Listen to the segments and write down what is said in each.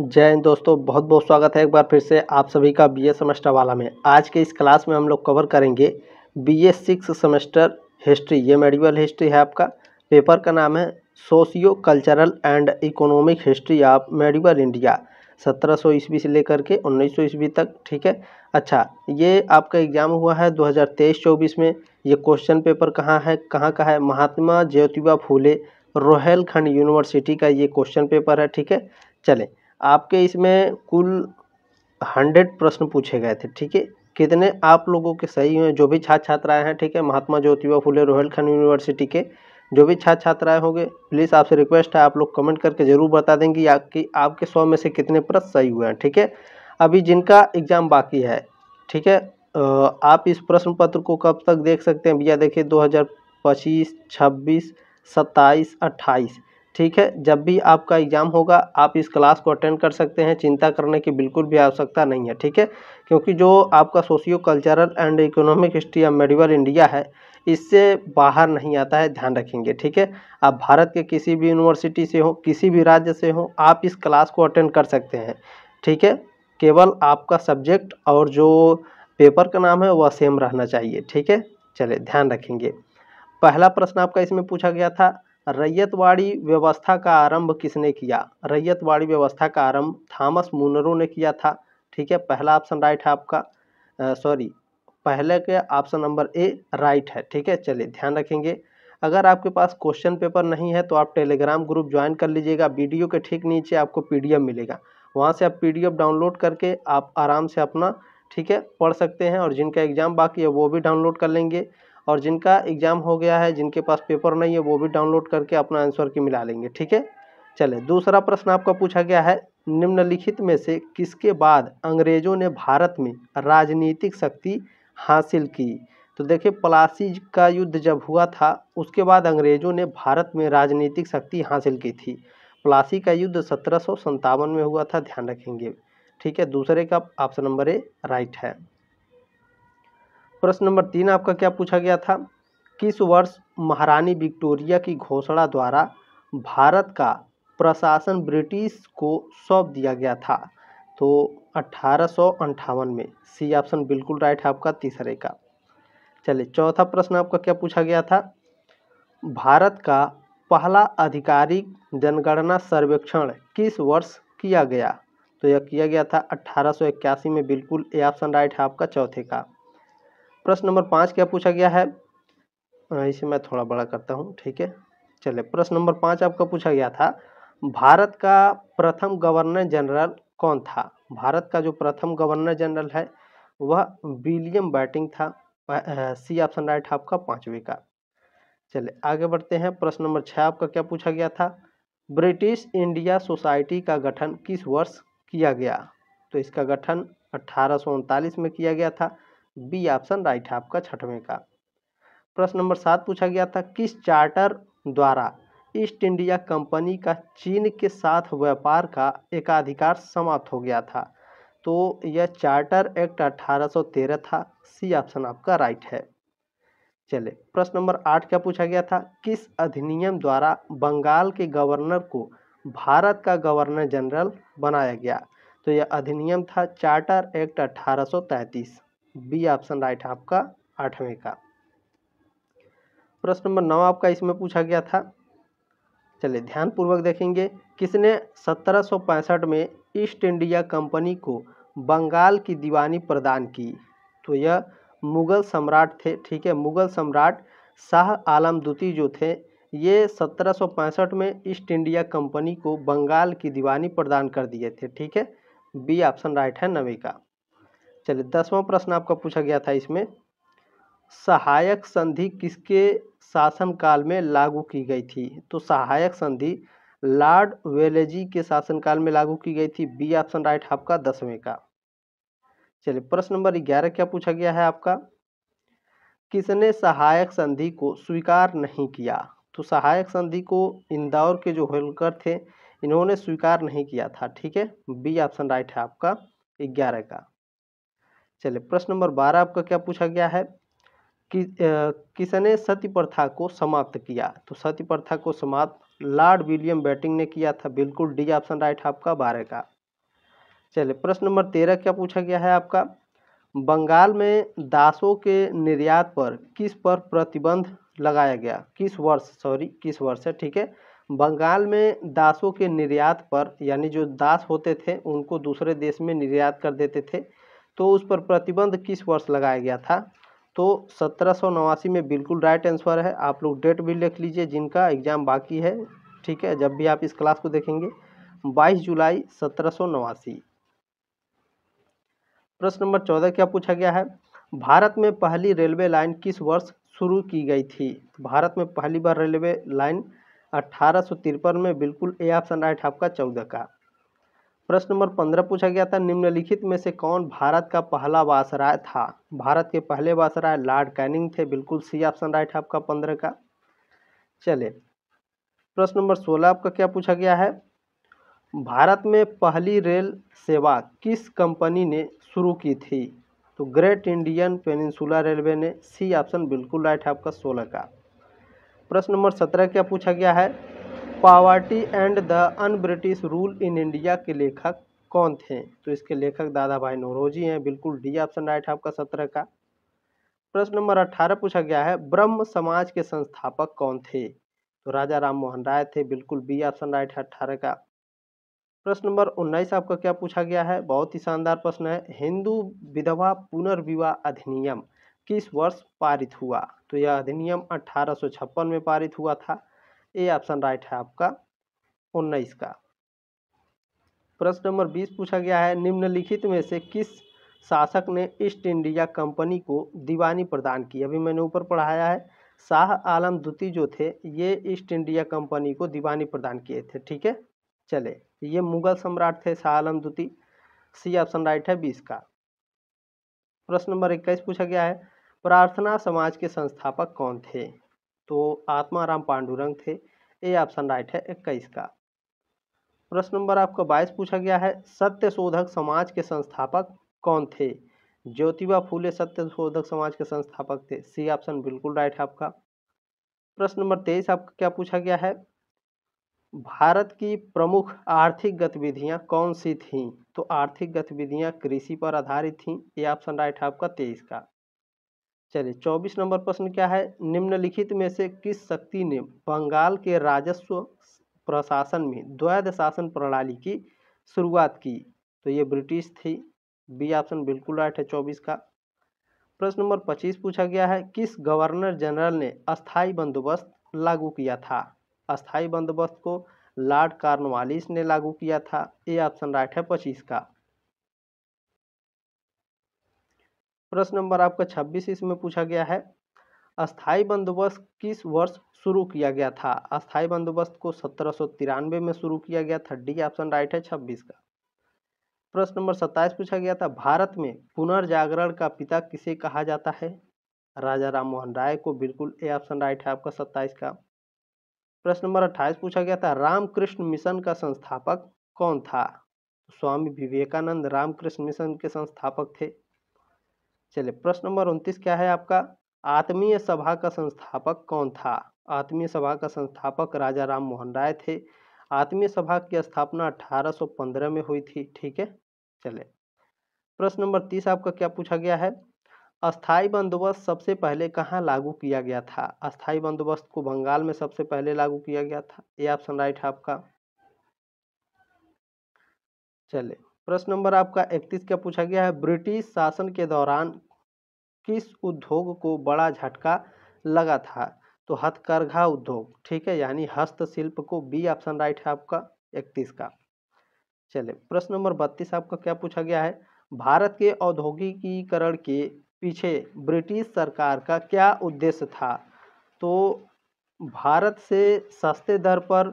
जय हिंद दोस्तों बहुत बहुत स्वागत है एक बार फिर से आप सभी का बीए सेमेस्टर वाला में आज के इस क्लास में हम लोग कवर करेंगे बीए सिक्स सेमेस्टर हिस्ट्री ये मेडिकल हिस्ट्री है आपका पेपर का नाम है socio cultural and economic history of medical India सत्रह सौ ईस्वी से लेकर के उन्नीस सौ ईस्वी तक ठीक है अच्छा ये आपका एग्ज़ाम हुआ है 2023-24 में ये क्वेश्चन पेपर कहाँ है कहाँ का है महात्मा ज्योतिबा फूले रोहेलखंड यूनिवर्सिटी का ये क्वेश्चन पेपर है ठीक है चलें आपके इसमें कुल हंड्रेड प्रश्न पूछे गए थे ठीक है कितने आप लोगों के सही हुए जो भी छात्र छात्राएं हैं ठीक है महात्मा ज्योतिबा फुले रोहिलखंड यूनिवर्सिटी के जो भी छात्र छात्राएं होंगे प्लीज़ आपसे रिक्वेस्ट है आप लोग कमेंट करके ज़रूर बता देंगे या कि आपके सौ में से कितने प्रश्न सही हुए हैं ठीक है अभी जिनका एग्ज़ाम बाकी है ठीक है आप इस प्रश्न पत्र को कब तक देख सकते हैं भैया देखिए दो हज़ार पच्चीस छब्बीस सत्ताईस अट्ठाईस ठीक है जब भी आपका एग्ज़ाम होगा आप इस क्लास को अटेंड कर सकते हैं चिंता करने की बिल्कुल भी आवश्यकता नहीं है ठीक है क्योंकि जो आपका socio cultural and economic history of medieval India है इससे बाहर नहीं आता है ध्यान रखेंगे ठीक है आप भारत के किसी भी यूनिवर्सिटी से हो किसी भी राज्य से हो आप इस क्लास को अटेंड कर सकते हैं ठीक है केवल आपका सब्जेक्ट और जो पेपर का नाम है वह सेम रहना चाहिए ठीक है चलिए ध्यान रखेंगे पहला प्रश्न आपका इसमें पूछा गया था रैयतवाड़ी व्यवस्था का आरंभ किसने किया रैयतवाड़ी व्यवस्था का आरंभ थॉमस मुनरो ने किया था ठीक है पहला ऑप्शन राइट है आपका सॉरी पहले के ऑप्शन नंबर ए राइट है ठीक है चलिए ध्यान रखेंगे अगर आपके पास क्वेश्चन पेपर नहीं है तो आप टेलीग्राम ग्रुप ज्वाइन कर लीजिएगा वीडियो के ठीक नीचे आपको पी मिलेगा वहाँ से आप पी डाउनलोड करके आप आराम से अपना ठीक है पढ़ सकते हैं और जिनका एग्ज़ाम बाकी है वो भी डाउनलोड कर लेंगे और जिनका एग्ज़ाम हो गया है जिनके पास पेपर नहीं है वो भी डाउनलोड करके अपना आंसर की मिला लेंगे ठीक है चले दूसरा प्रश्न आपका पूछा गया है निम्नलिखित में से किसके बाद अंग्रेज़ों ने भारत में राजनीतिक शक्ति हासिल की तो देखिए पलासी का युद्ध जब हुआ था उसके बाद अंग्रेज़ों ने भारत में राजनीतिक शक्ति हासिल की थी प्लासी का युद्ध सत्रह में हुआ था ध्यान रखेंगे ठीक है दूसरे का ऑप्शन नंबर ए राइट है प्रश्न नंबर तीन आपका क्या पूछा गया था किस वर्ष महारानी विक्टोरिया की घोषणा द्वारा भारत का प्रशासन ब्रिटिश को सौंप दिया गया था तो अठारह में सी ऑप्शन बिल्कुल राइट है आपका तीसरे का चलिए चौथा प्रश्न आपका क्या पूछा गया था भारत का पहला आधिकारिक जनगणना सर्वेक्षण किस वर्ष किया गया तो यह किया गया था अठारह में बिल्कुल ए ऑप्शन राइट है आपका चौथे का प्रश्न नंबर पाँच क्या पूछा गया है इसे मैं थोड़ा बड़ा करता हूँ ठीक है चले प्रश्न नंबर पाँच आपका पूछा गया था भारत का प्रथम गवर्नर जनरल कौन था भारत का जो प्रथम गवर्नर जनरल है वह विलियम बैटिंग था सी ऑप्शन राइट आपका पाँचवें का चले आगे बढ़ते हैं प्रश्न नंबर छः आपका क्या पूछा गया था ब्रिटिश इंडिया सोसाइटी का गठन किस वर्ष किया गया तो इसका गठन अट्ठारह में किया गया था बी ऑप्शन राइट है आपका छठवें का प्रश्न नंबर सात पूछा गया था किस चार्टर द्वारा ईस्ट इंडिया कंपनी का चीन के साथ व्यापार का एकाधिकार समाप्त हो गया था तो यह चार्टर एक्ट 1813 था सी ऑप्शन आपका राइट है चले प्रश्न नंबर आठ क्या पूछा गया था किस अधिनियम द्वारा बंगाल के गवर्नर को भारत का गवर्नर जनरल बनाया गया तो यह अधिनियम था charter act 1833 b option right है आपका आठवें का प्रश्न नंबर नौ आपका इसमें पूछा गया था चलिए ध्यानपूर्वक देखेंगे किसने 1765 में ईस्ट इंडिया कंपनी को बंगाल की दीवानी प्रदान की तो यह मुग़ल सम्राट थे ठीक है मुग़ल सम्राट शाह आलम द्वितीय जो थे ये 1765 में ईस्ट इंडिया कंपनी को बंगाल की दीवानी प्रदान कर दिए थे ठीक है बी ऑप्शन राइट है नवे का चलिए दसवां प्रश्न आपका पूछा गया था इसमें सहायक संधि किसके शासनकाल में लागू की गई थी तो सहायक संधि लॉर्ड वेलेजी के शासनकाल में लागू की गई थी बी ऑप्शन राइट आपका दसवें का चलिए प्रश्न नंबर ग्यारह क्या पूछा गया है आपका किसने सहायक संधि को स्वीकार नहीं किया तो सहायक संधि को इंदौर के जो होलकर थे इन्होंने स्वीकार नहीं किया था ठीक है बी ऑप्शन राइट है आपका ग्यारह का चलिए प्रश्न नंबर बारह आपका क्या पूछा गया है कि किसने सती प्रथा को समाप्त किया तो सती प्रथा को समाप्त लॉर्ड विलियम बैटिंग ने किया था बिल्कुल डी ऑप्शन राइट आपका बारह का चलिए प्रश्न नंबर तेरह क्या पूछा गया है आपका बंगाल में दासों के निर्यात पर किस पर प्रतिबंध लगाया गया किस वर्ष सॉरी किस वर्ष है ठीक है बंगाल में दासों के निर्यात पर यानी जो दास होते थे उनको दूसरे देश में निर्यात कर देते थे तो उस पर प्रतिबंध किस वर्ष लगाया गया था तो सत्रह में बिल्कुल राइट आंसर है आप लोग डेट भी लिख लीजिए जिनका एग्ज़ाम बाकी है ठीक है जब भी आप इस क्लास को देखेंगे 22 जुलाई सत्रह प्रश्न नंबर चौदह क्या पूछा गया है भारत में पहली रेलवे लाइन किस वर्ष शुरू की गई थी भारत में पहली बार रेलवे लाइन अट्ठारह में बिल्कुल ए ऑप्शन राइट आपका चौदह का प्रश्न नंबर पंद्रह पूछा गया था निम्नलिखित में से कौन भारत का पहला वासराय था भारत के पहले वासराय लॉर्ड कैनिंग थे बिल्कुल सी ऑप्शन राइट है आपका पंद्रह का चले प्रश्न नंबर सोलह आपका क्या पूछा गया है भारत में पहली रेल सेवा किस कंपनी ने शुरू की थी तो ग्रेट इंडियन पेनिनसुला रेलवे ने सी ऑप्शन बिल्कुल राइट है आपका सोलह का प्रश्न नंबर सत्रह क्या पूछा गया है poverty and the un British rule in India के लेखक कौन थे तो इसके लेखक दादा भाई नोरोजी हैं बिल्कुल डी ऑप्शन राइट है आपका सत्रह का प्रश्न नंबर अट्ठारह पूछा गया है ब्रह्म समाज के संस्थापक कौन थे तो राजा राम मोहन राय थे बिल्कुल बी ऑप्शन राइट है अट्ठारह का प्रश्न नंबर उन्नीस आपका क्या पूछा गया है बहुत ही शानदार प्रश्न है हिंदू विधवा पुनर्विवाह अधिनियम किस वर्ष पारित हुआ तो यह अधिनियम अठारह में पारित हुआ था ए ऑप्शन राइट है आपका उन्नीस का प्रश्न नंबर बीस पूछा गया है निम्नलिखित में से किस शासक ने ईस्ट इंडिया कंपनी को दीवानी प्रदान की अभी मैंने ऊपर पढ़ाया है शाह आलम द्वितीय जो थे ये ईस्ट इंडिया कंपनी को दीवानी प्रदान किए थे ठीक है चले ये मुगल सम्राट थे शाह आलम द्वितीय सी ऑप्शन राइट है बीस का प्रश्न नंबर इक्कीस पूछा गया है प्रार्थना समाज के संस्थापक कौन थे तो आत्माराम पांडुरंग थे ये ऑप्शन राइट है इक्कीस का प्रश्न नंबर आपका बाईस पूछा गया है सत्य शोधक समाज के संस्थापक कौन थे ज्योतिबा फूले सत्य शोधक समाज के संस्थापक थे सी ऑप्शन बिल्कुल राइट है आपका प्रश्न नंबर तेईस आपका क्या पूछा गया है भारत की प्रमुख आर्थिक गतिविधियां कौन सी थीं तो आर्थिक गतिविधियां कृषि पर आधारित थीं ये ऑप्शन राइट है आपका तेईस का चलिए चौबीस नंबर प्रश्न क्या है निम्नलिखित में से किस शक्ति ने बंगाल के राजस्व प्रशासन में द्वैध शासन प्रणाली की शुरुआत की तो ये ब्रिटिश थी बी ऑप्शन बिल्कुल राइट है चौबीस का प्रश्न नंबर पच्चीस पूछा गया है किस गवर्नर जनरल ने अस्थाई बंदोबस्त लागू किया था अस्थाई बंदोबस्त को लॉर्ड कार्नवालिस ने लागू किया था ए ऑप्शन राइट है पच्चीस का प्रश्न नंबर आपका छब्बीस इसमें पूछा गया है अस्थाई बंदोबस्त किस वर्ष शुरू किया गया था अस्थाई बंदोबस्त को सत्रह में शुरू किया गया था डी ऑप्शन राइट है छब्बीस का प्रश्न नंबर सत्ताईस पूछा गया था भारत में पुनर्जागरण का पिता किसे कहा जाता है राजा राम मोहन राय को बिल्कुल ए ऑप्शन राइट है आपका सत्ताईस का प्रश्न नंबर अट्ठाईस पूछा गया था रामकृष्ण मिशन का संस्थापक कौन था स्वामी विवेकानंद रामकृष्ण मिशन के संस्थापक थे चलिए प्रश्न नंबर उनतीस क्या है आपका आत्मीय सभा का संस्थापक कौन था आत्मीय सभा का संस्थापक राजा राम मोहन राय थे आत्मीय सभा की स्थापना 1815 में हुई थी ठीक है चले प्रश्न नंबर तीस आपका क्या पूछा गया है अस्थाई बंदोबस्त सबसे पहले कहाँ लागू किया गया था अस्थाई बंदोबस्त को बंगाल में सबसे पहले लागू किया गया था ये ऑप्शन राइट है आपका चले प्रश्न नंबर आपका इकतीस क्या पूछा गया है ब्रिटिश शासन के दौरान किस उद्योग को बड़ा झटका लगा था तो हथकरघा उद्योग ठीक है यानी हस्तशिल्प को बी ऑप्शन राइट है आपका इकतीस का चले प्रश्न नंबर बत्तीस आपका क्या पूछा गया है भारत के औद्योगिकीकरण के पीछे ब्रिटिश सरकार का क्या उद्देश्य था तो भारत से सस्ते दर पर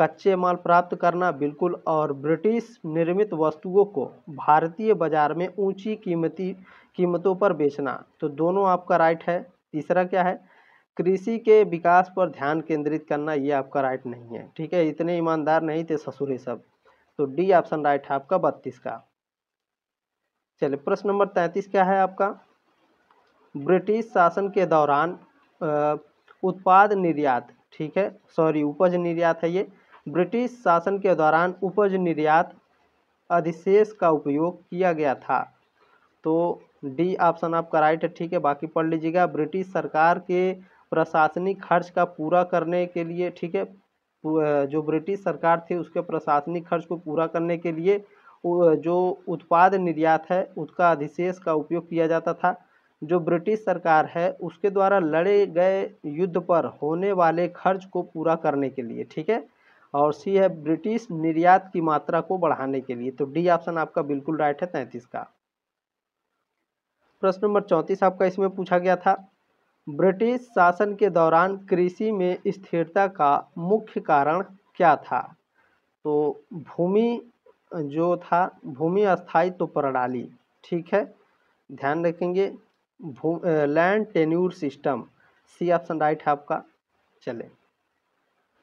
कच्चे माल प्राप्त करना बिल्कुल और ब्रिटिश निर्मित वस्तुओं को भारतीय बाज़ार में ऊंची कीमती कीमतों पर बेचना तो दोनों आपका राइट है तीसरा क्या है कृषि के विकास पर ध्यान केंद्रित करना ये आपका राइट नहीं है ठीक है इतने ईमानदार नहीं थे ससुर सब तो डी ऑप्शन राइट है आपका बत्तीस का चलिए प्रश्न नंबर तैंतीस क्या है आपका ब्रिटिश शासन के दौरान उत्पाद निर्यात ठीक है सॉरी उपज निर्यात है ये ब्रिटिश शासन के दौरान उपज निर्यात अधिशेष का उपयोग किया गया था तो डी ऑप्शन आपका राइट है ठीक है बाकी पढ़ लीजिएगा ब्रिटिश सरकार के प्रशासनिक खर्च का पूरा करने के लिए ठीक है जो ब्रिटिश सरकार थी उसके प्रशासनिक खर्च को पूरा करने के लिए जो उत्पाद निर्यात है उसका अधिशेष का उपयोग किया जाता था जो ब्रिटिश सरकार है उसके द्वारा लड़े गए युद्ध पर होने वाले खर्च को पूरा करने के लिए ठीक है और सी है ब्रिटिश निर्यात की मात्रा को बढ़ाने के लिए तो डी ऑप्शन आपका बिल्कुल राइट है तैंतीस का प्रश्न नंबर चौंतीस आपका इसमें पूछा गया था ब्रिटिश शासन के दौरान कृषि में स्थिरता का मुख्य कारण क्या था तो भूमि जो था भूमि अस्थायी तो प्रणाली ठीक है ध्यान रखेंगे land tenure system c option right है आपका चले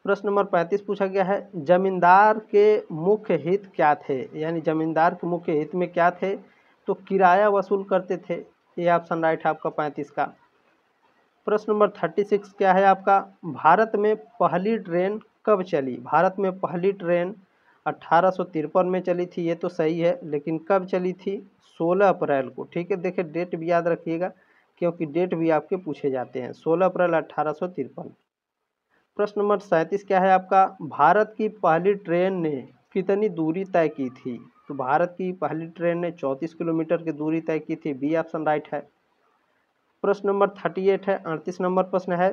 प्रश्न नंबर पैंतीस पूछा गया है जमींदार के मुख्य हित क्या थे यानी जमींदार के मुख्य हित में क्या थे तो किराया वसूल करते थे ये ऑप्शन राइट है आपका पैंतीस का प्रश्न नंबर थर्टी सिक्स क्या है आपका भारत में पहली ट्रेन कब चली भारत में पहली ट्रेन अट्ठारह में चली थी ये तो सही है लेकिन कब चली थी 16 अप्रैल को ठीक है देखिए डेट भी याद रखिएगा क्योंकि डेट भी आपके पूछे जाते हैं 16 अप्रैल अट्ठारह प्रश्न नंबर सैंतीस क्या है आपका भारत की पहली ट्रेन ने कितनी दूरी तय की थी तो भारत की पहली ट्रेन ने चौंतीस किलोमीटर की दूरी तय की थी बी ऑप्शन राइट है प्रश्न नंबर थर्टी एट है अड़तीस नंबर प्रश्न है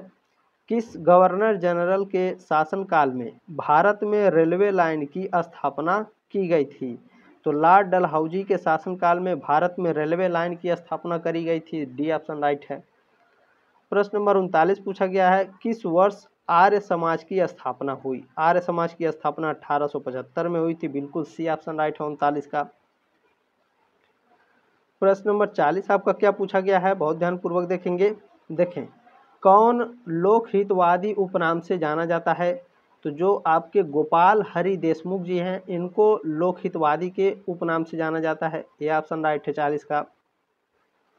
किस गवर्नर जनरल के शासनकाल में भारत में रेलवे लाइन की स्थापना की गई थी तो लॉर्ड डलहौजी के शासनकाल में भारत में रेलवे लाइन की स्थापना करी गई थी डी ऑप्शन राइट है प्रश्न नंबर उनतालीस पूछा गया है किस वर्ष आर्य समाज की स्थापना हुई आर्य समाज की स्थापना 1875 में हुई थी बिल्कुल सी ऑप्शन राइट है उनतालीस का प्रश्न नंबर 40 आपका क्या पूछा गया है बहुत ध्यानपूर्वक देखेंगे देखें कौन लोकहितवादी उपनाम से जाना जाता है तो जो आपके गोपाल हरि देशमुख जी हैं इनको लोकहितवादी के उपनाम से जाना जाता है ये ऑप्शन राइट है चालीस का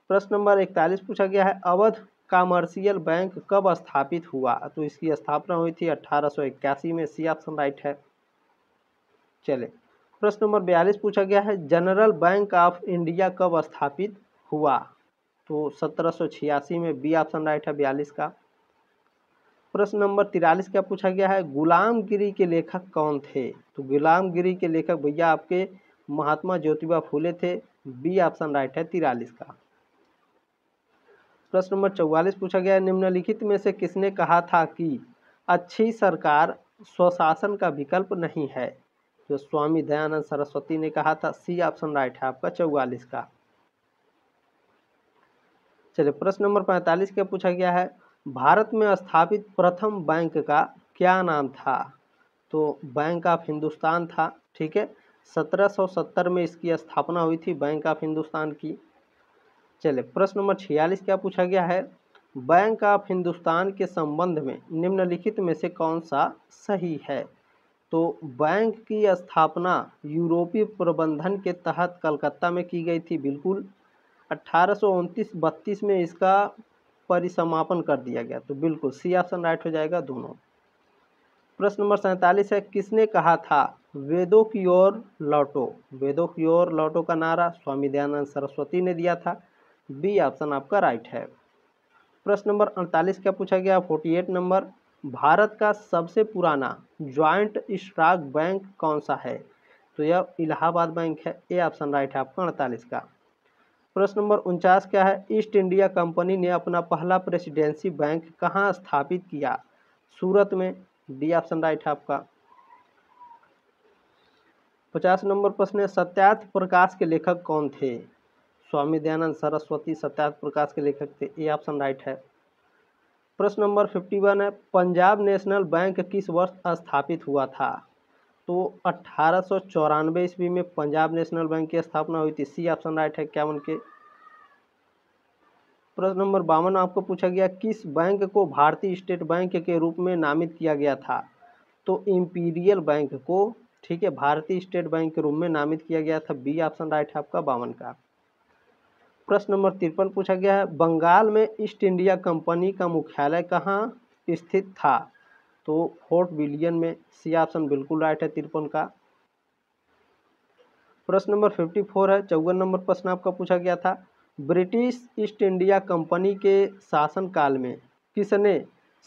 प्रश्न नंबर इकतालीस पूछा गया है अवध कॉमर्शियल बैंक कब स्थापित हुआ तो इसकी स्थापना हुई थी अट्ठारह में सी ऑप्शन राइट है चले प्रश्न नंबर बयालीस पूछा गया है जनरल बैंक ऑफ इंडिया कब स्थापित हुआ तो सत्रह में बी ऑप्शन राइट है बयालीस का प्रश्न नंबर तिरालीस क्या पूछा गया है गुलामगिरी के लेखक कौन थे तो गुलामगिरी के लेखक भैया आपके महात्मा ज्योतिबा फूले थे बी ऑप्शन राइट है तिरालीस का प्रश्न नंबर चौवालीस पूछा गया है निम्नलिखित में से किसने कहा था कि अच्छी सरकार स्वशासन का विकल्प नहीं है जो स्वामी दयानंद सरस्वती ने कहा था सी ऑप्शन राइट है आपका चौवालीस का चलिए प्रश्न नंबर पैंतालीस क्या पूछा गया है भारत में स्थापित प्रथम बैंक का क्या नाम था तो बैंक ऑफ हिंदुस्तान था ठीक है 1770 में इसकी स्थापना हुई थी बैंक ऑफ हिंदुस्तान की चले प्रश्न नंबर छियालीस क्या पूछा गया है बैंक ऑफ हिंदुस्तान के संबंध में निम्नलिखित में से कौन सा सही है तो बैंक की स्थापना यूरोपीय प्रबंधन के तहत कलकत्ता में की गई थी बिल्कुल अट्ठारह सौ में इसका परिसमापन कर दिया गया तो बिल्कुल सी ऑप्शन राइट हो जाएगा दोनों प्रश्न नंबर सैंतालीस है किसने कहा था वेदों की ओर लौटो वेदों की ओर लौटो का नारा स्वामी दयानंद सरस्वती ने दिया था बी ऑप्शन आपका राइट है प्रश्न नंबर अड़तालीस क्या पूछा गया फोर्टी एट नंबर भारत का सबसे पुराना ज्वाइंट स्टॉक बैंक कौन सा है तो यह इलाहाबाद बैंक है ए ऑप्शन राइट है आपका अड़तालीस का प्रश्न नंबर उनचास क्या है ईस्ट इंडिया कंपनी ने अपना पहला प्रेसिडेंसी बैंक कहाँ स्थापित किया सूरत में डी ऑप्शन राइट है आपका पचास नंबर प्रश्न है सत्यार्थ प्रकाश के लेखक कौन थे स्वामी दयानंद सरस्वती सत्यार्थ प्रकाश के लेखक थे ये ऑप्शन राइट है प्रश्न नंबर फिफ्टी वन है पंजाब नेशनल बैंक किस वर्ष स्थापित हुआ था तो अट्ठारह सौ चौरानवे ईस्वी में पंजाब नेशनल बैंक की स्थापना हुई थी सी ऑप्शन राइट है क्या उनके प्रश्न नंबर बावन आपको पूछा गया किस बैंक को भारतीय स्टेट बैंक के रूप में नामित किया गया था तो इम्पीरियल बैंक को ठीक है भारतीय स्टेट बैंक के रूप में नामित किया गया था बी ऑप्शन राइट है आपका बावन का प्रश्न नंबर तिरपन पूछा गया है बंगाल में ईस्ट इंडिया कंपनी का मुख्यालय कहाँ स्थित था तो फोर्ट विलियन में सी ऑप्शन बिल्कुल राइट है तिरपन का प्रश्न नंबर फिफ्टी फोर है चौवन नंबर प्रश्न आपका पूछा गया था ब्रिटिश ईस्ट इंडिया कंपनी के शासनकाल में किसने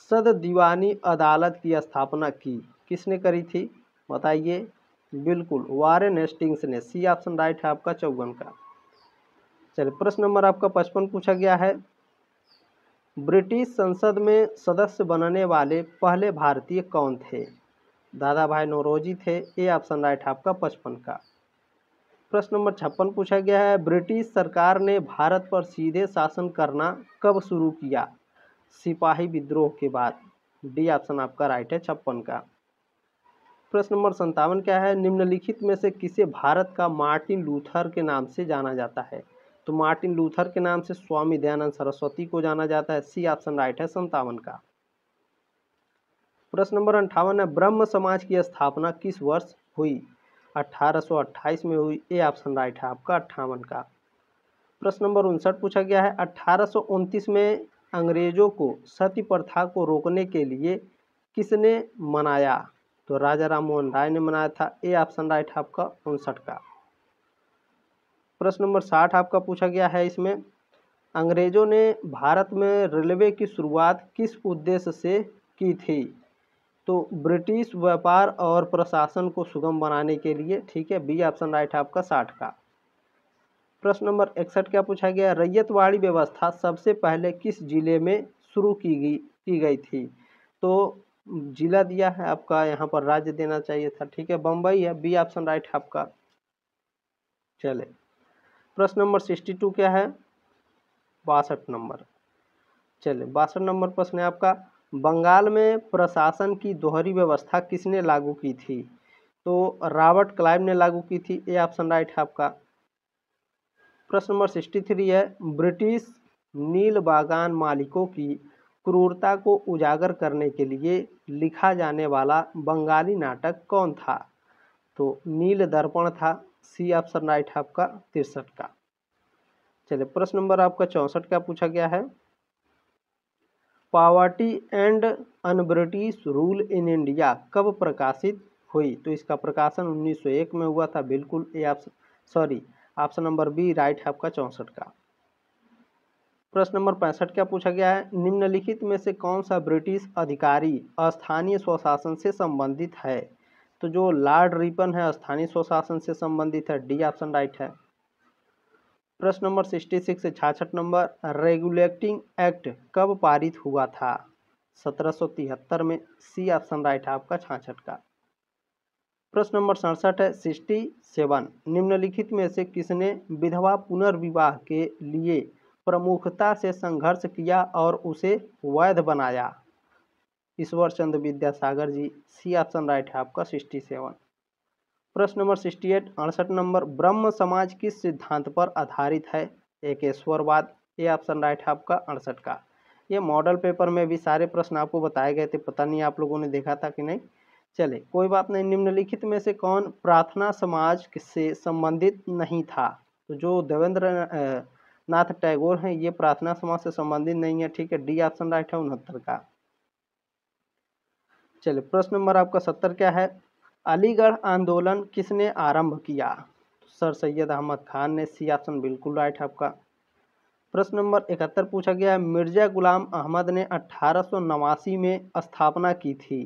सद दीवानी अदालत की स्थापना की किसने करी थी बताइए बिल्कुल वारेन हेस्टिंग्स ने सी ऑप्शन राइट है आपका चौवन का चलिए प्रश्न नंबर आपका पचपन पूछा गया है ब्रिटिश संसद में सदस्य बनने वाले पहले भारतीय कौन थे दादा भाई नौरोजी थे ए ऑप्शन राइट आपका पचपन का प्रश्न नंबर छप्पन पूछा गया है ब्रिटिश सरकार ने भारत पर सीधे शासन करना कब शुरू किया सिपाही विद्रोह के बाद डी ऑप्शन आपका राइट है छप्पन का प्रश्न नंबर संतावन क्या है निम्नलिखित में से किसे भारत का मार्टिन लूथर के नाम से जाना जाता है तो मार्टिन लूथर के नाम से स्वामी दयानंद सरस्वती को जाना जाता है सी ऑप्शन राइट है संतावन का प्रश्न नंबर अंठावन है ब्रह्म समाज की स्थापना किस वर्ष हुई 1828 में हुई ए ऑप्शन राइट है आपका अट्ठावन का प्रश्न नंबर उनसठ पूछा गया है अट्ठारह में अंग्रेजों को सती प्रथा को रोकने के लिए किसने मनाया तो राजा राम मोहन राय ने मनाया था ए ऑप्शन राइट है आपका उनसठ का प्रश्न नंबर साठ आपका पूछा गया है इसमें अंग्रेज़ों ने भारत में रेलवे की शुरुआत किस उद्देश्य से की थी तो ब्रिटिश व्यापार और प्रशासन को सुगम बनाने के लिए ठीक है बी ऑप्शन राइट है आपका साठ का प्रश्न नंबर इकसठ क्या पूछा गया रैयतवाड़ी व्यवस्था सबसे पहले किस जिले में शुरू की गई की गई थी तो जिला दिया है आपका यहाँ पर राज्य देना चाहिए था ठीक है बम्बई है बी ऑप्शन राइट है आपका चले प्रश्न नंबर सिक्सटी टू क्या है बासठ नंबर चलिए बासठ नंबर प्रश्न है आपका बंगाल में प्रशासन की दोहरी व्यवस्था किसने लागू की थी तो रॉबर्ट क्लाइव ने लागू की थी ये ऑप्शन राइट है आपका प्रश्न नंबर सिक्सटी थ्री है ब्रिटिश नील बागान मालिकों की क्रूरता को उजागर करने के लिए लिखा जाने वाला बंगाली नाटक कौन था तो नील दर्पण था सी ऑप्शन राइट है आपका तिरसठ का चलिए प्रश्न नंबर आपका चौंसठ का पूछा गया है poverty and un British rule in India कब प्रकाशित हुई तो इसका प्रकाशन 1901 में हुआ था बिल्कुल a option sorry option number b right है आपका चौंसठ का प्रश्न नंबर पैंसठ क्या पूछा गया है निम्नलिखित में से कौन सा ब्रिटिश अधिकारी स्थानीय स्वशासन से संबंधित है तो जो लार्ड रिपन है स्थानीय स्वशासन से संबंधित है डी ऑप्शन राइट है प्रश्न नंबर सिक्सटी सिक्स छाछठ नंबर रेगुलेटिंग एक्ट कब पारित हुआ था सत्रह में सी ऑप्शन राइट है आपका छाछठ का प्रश्न नंबर सड़सठ है सिक्सटी सेवन निम्नलिखित में से किसने विधवा पुनर्विवाह के लिए प्रमुखता से संघर्ष किया और उसे वैध बनाया Ishwar Chandra Vidyasagar ji c option right है आपका सिक्सटी सेवन प्रश्न नंबर सिक्सटी एट अड़सठ नंबर ब्रह्म समाज किस सिद्धांत पर आधारित है एक ईश्वरवाद ये ऑप्शन राइट है आपका अड़सठ का ये मॉडल पेपर में भी सारे प्रश्न आपको बताए गए थे पता नहीं आप लोगों ने देखा था कि नहीं चले कोई बात नहीं निम्नलिखित में से कौन प्रार्थना समाज से संबंधित नहीं था तो जो देवेंद्र नाथ टैगोर हैं ये प्रार्थना समाज से संबंधित नहीं है ठीक है डी ऑप्शन राइट है उनहत्तर का चलिए प्रश्न नंबर आपका सत्तर क्या है अलीगढ़ आंदोलन किसने आरंभ किया तो सर सैयद अहमद खान ने सी ऑप्शन बिल्कुल राइट है आपका प्रश्न नंबर इकहत्तर पूछा गया है मिर्जा गुलाम अहमद ने अठारह में स्थापना की थी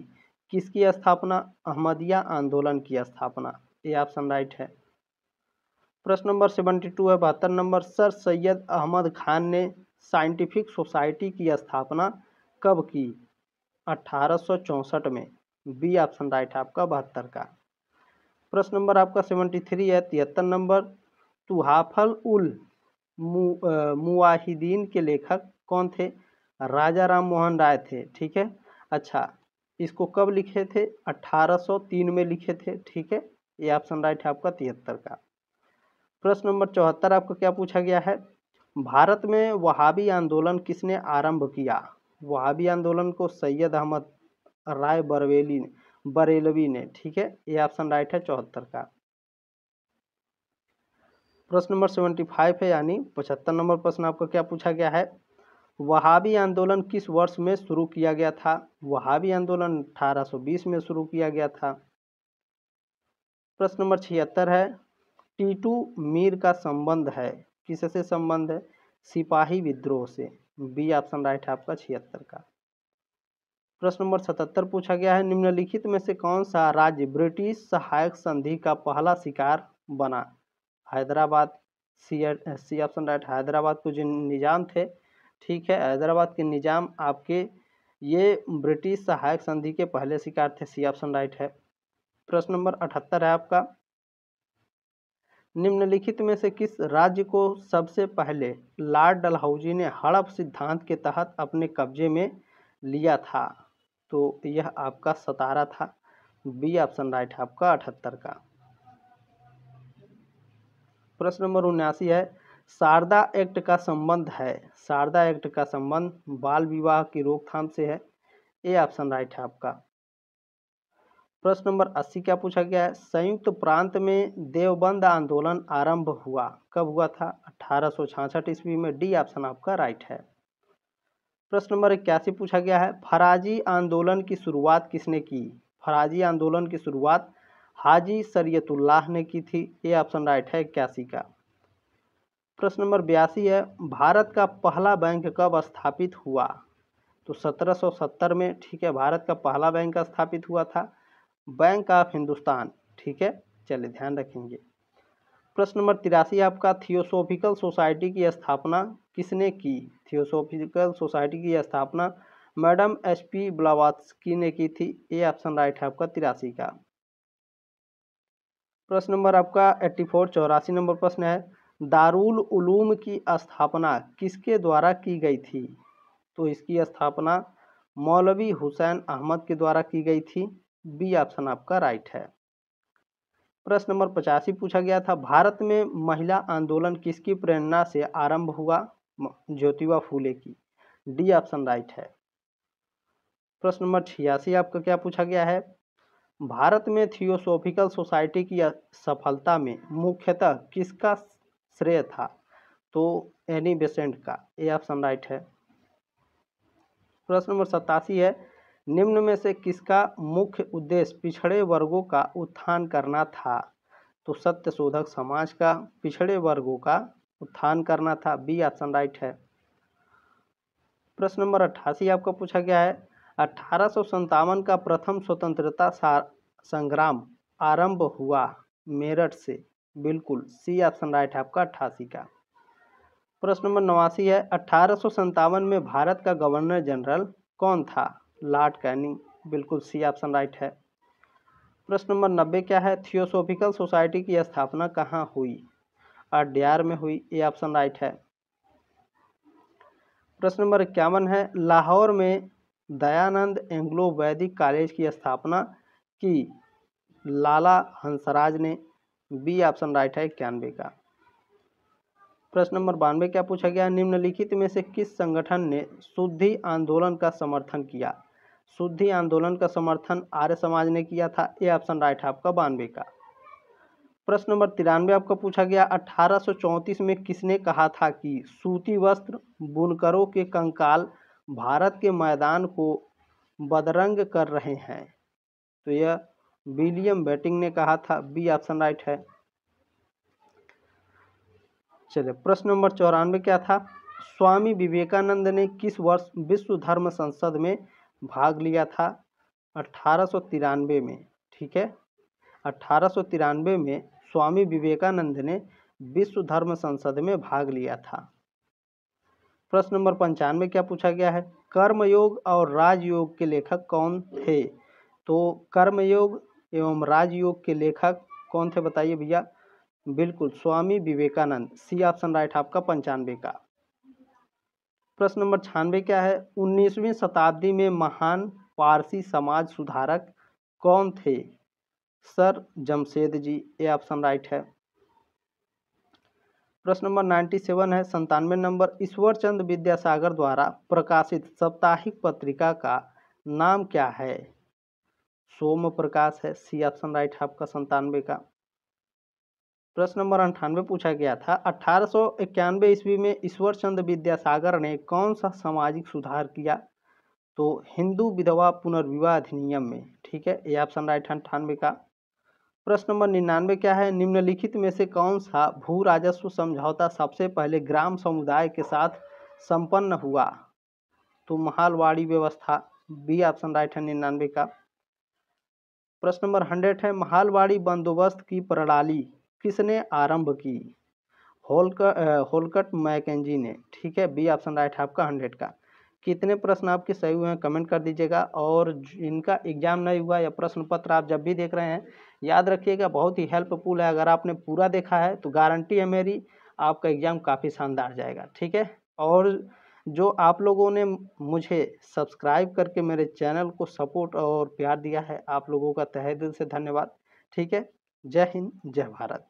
किसकी स्थापना अहमदिया आंदोलन की स्थापना ये ऑप्शन राइट है प्रश्न नंबर सेवेंटी टू है बहत्तर नंबर सर सैयद अहमद खान ने साइंटिफिक सोसाइटी की स्थापना कब की 1864 में बी ऑप्शन राइट है आपका बहत्तर का प्रश्न नंबर आपका 73 थ्री है तिहत्तर नंबर तुहाफल उल मुआहिदीन के लेखक कौन थे राजा राम मोहन राय थे ठीक है अच्छा इसको कब लिखे थे 1803 में लिखे थे ठीक है ये ऑप्शन राइट है आपका तिहत्तर का प्रश्न नंबर चौहत्तर आपको क्या पूछा गया है भारत में वहाबी आंदोलन किसने आरंभ किया वहाबी आंदोलन को सैयद अहमद राय बरवेली ने बरेलवी ने ठीक है ये ऑप्शन राइट है चौहत्तर का प्रश्न नंबर सेवेंटी फाइव है यानी पचहत्तर नंबर प्रश्न आपका क्या पूछा गया है वहाबी आंदोलन किस वर्ष में शुरू किया गया था वहाबी आंदोलन 1820 में शुरू किया गया था प्रश्न नंबर छिहत्तर है टीटू मीर का संबंध है किससे संबंध है सिपाही विद्रोह से बी ऑप्शन राइट है आपका छिहत्तर का प्रश्न नंबर सतहत्तर पूछा गया है निम्नलिखित में से कौन सा राज्य ब्रिटिश सहायक संधि का पहला शिकार बना Hyderabad c c option right Hyderabad को जो निज़ाम थे ठीक है हैदराबाद के निज़ाम आपके ये ब्रिटिश सहायक संधि के पहले शिकार थे सी ऑप्शन राइट है प्रश्न नंबर अठहत्तर है आपका निम्नलिखित में से किस राज्य को सबसे पहले लॉर्ड डलहौजी ने हड़प सिद्धांत के तहत अपने कब्जे में लिया था तो यह आपका सतारा था बी ऑप्शन राइट है आपका अठहत्तर का प्रश्न नंबर उन्यासी है शारदा एक्ट का संबंध है शारदा एक्ट का संबंध बाल विवाह की रोकथाम से है ए ऑप्शन राइट है आपका प्रश्न नंबर अस्सी क्या पूछा गया है संयुक्त प्रांत में देवबंद आंदोलन आरंभ हुआ कब हुआ था अठारह ईस्वी में डी ऑप्शन आपका राइट है प्रश्न नंबर इक्यासी पूछा गया है फराजी आंदोलन की शुरुआत किसने की फराजी आंदोलन की शुरुआत हाजी सरयतुल्लाह ने की थी ये ऑप्शन राइट है इक्यासी का प्रश्न नंबर बयासी है भारत का पहला बैंक कब स्थापित हुआ तो 1770 में ठीक है भारत का पहला बैंक स्थापित हुआ था बैंक ऑफ हिंदुस्तान ठीक है चलिए ध्यान रखेंगे प्रश्न नंबर तिरासी आपका थियोसोफिकल सोसाइटी की स्थापना किसने की थियोसोफिकल सोसाइटी की स्थापना मैडम एस पी ब्लावास्की ने की थी ये ऑप्शन राइट है आपका तिरासी का प्रश्न नंबर आपका एट्टी फोर चौरासी नंबर प्रश्न है दारुल उलूम की स्थापना किसके द्वारा की गई थी तो इसकी स्थापना मौलवी हुसैन अहमद के द्वारा की गई थी बी ऑप्शन आपका राइट है प्रश्न नंबर पचासी पूछा गया था भारत में महिला आंदोलन किसकी प्रेरणा से आरंभ हुआ ज्योतिबा फूले की डी ऑप्शन राइट है प्रश्न नंबर छियासी आपका क्या पूछा गया है भारत में थियोसोफिकल सोसाइटी की सफलता में मुख्यतः किसका श्रेय था तो एनी बेसेंट का ए ऑप्शन राइट है प्रश्न नंबर सतासी है निम्न में से किसका मुख्य उद्देश्य पिछड़े वर्गों का उत्थान करना था तो सत्य शोधक समाज का पिछड़े वर्गों का उत्थान करना था बी ऑप्शन राइट है प्रश्न नंबर अट्ठासी आपका पूछा गया है अठारह का प्रथम स्वतंत्रता संग्राम आरंभ हुआ मेरठ से बिल्कुल सी ऑप्शन राइट है आपका अट्ठासी का प्रश्न नंबर नवासी है अठारह में भारत का गवर्नर जनरल कौन था लार्ड कैनिंग बिल्कुल सी ऑप्शन राइट है प्रश्न नंबर नब्बे क्या है थियोसोफिकल सोसाइटी की स्थापना कहाँ हुई अड्यार में हुई ये ऑप्शन राइट है प्रश्न नंबर इक्यावन है लाहौर में दयानंद एंग्लो वैदिक कॉलेज की स्थापना की लाला हंसराज ने बी ऑप्शन राइट है इक्यानवे का प्रश्न नंबर बानवे क्या पूछा गया निम्नलिखित में से किस संगठन ने शुद्धि आंदोलन का समर्थन किया शुद्धि आंदोलन का समर्थन आर्य समाज ने किया था ये ऑप्शन राइट है आपका बानवे का प्रश्न नंबर तिरानवे आपका पूछा गया अठारह में किसने कहा था कि सूती वस्त्र बुनकरों के कंकाल भारत के मैदान को बदरंग कर रहे हैं तो यह विलियम बेटिंग ने कहा था बी ऑप्शन राइट है चलिए प्रश्न नंबर चौरानवे क्या था स्वामी विवेकानंद ने किस वर्ष विश्व धर्म संसद में भाग लिया था अट्ठारह सौ तिरानवे में ठीक है अट्ठारह सौ तिरानवे में स्वामी विवेकानंद ने विश्व धर्म संसद में भाग लिया था प्रश्न नंबर पंचानवे क्या पूछा गया है कर्मयोग और राजयोग के लेखक कौन थे तो कर्मयोग एवं राजयोग के लेखक कौन थे बताइए भैया बिल्कुल Swami Vivekananda c option right आपका पंचानवे का प्रश्न नंबर छानवे क्या है उन्नीसवीं शताब्दी में महान पारसी समाज सुधारक कौन थे सर जमशेद जी ये ऑप्शन राइट है प्रश्न नंबर नाइन्टी सेवन है संतानवे नंबर ईश्वर चंद विद्यासागर द्वारा प्रकाशित साप्ताहिक पत्रिका का नाम क्या है सोम प्रकाश है सी ऑप्शन राइट है आपका संतानवे का प्रश्न नंबर अंठानवे पूछा गया था अठारह सौ इक्यानवे ईस्वी में ईश्वर चंद्र विद्यासागर ने कौन सा सामाजिक सुधार किया तो हिंदू विधवा पुनर्विवाह अधिनियम में ठीक है ये ऑप्शन राइट अंठानवे का प्रश्न नंबर निन्यानवे क्या है निम्नलिखित में से कौन सा भू राजस्व समझौता सबसे पहले ग्राम समुदाय के साथ संपन्न हुआ तो महालवाड़ी व्यवस्था बी ऑप्शन राइट है निन्यानवे का प्रश्न नंबर हंड्रेड है महालवाड़ी बंदोबस्त की प्रणाली किसने आरंभ की होलकर होलकट मैकेजी ने ठीक है बी ऑप्शन राइट है आपका हंड्रेड का कितने प्रश्न आपके सही हुए हैं कमेंट कर दीजिएगा और इनका एग्जाम नहीं हुआ या प्रश्न पत्र आप जब भी देख रहे हैं याद रखिएगा बहुत ही हेल्पफुल है अगर आपने पूरा देखा है तो गारंटी है मेरी आपका एग्ज़ाम काफ़ी शानदार जाएगा ठीक है और जो आप लोगों ने मुझे सब्सक्राइब करके मेरे चैनल को सपोर्ट और प्यार दिया है आप लोगों का तहे दिल से धन्यवाद ठीक है जय हिंद जय भारत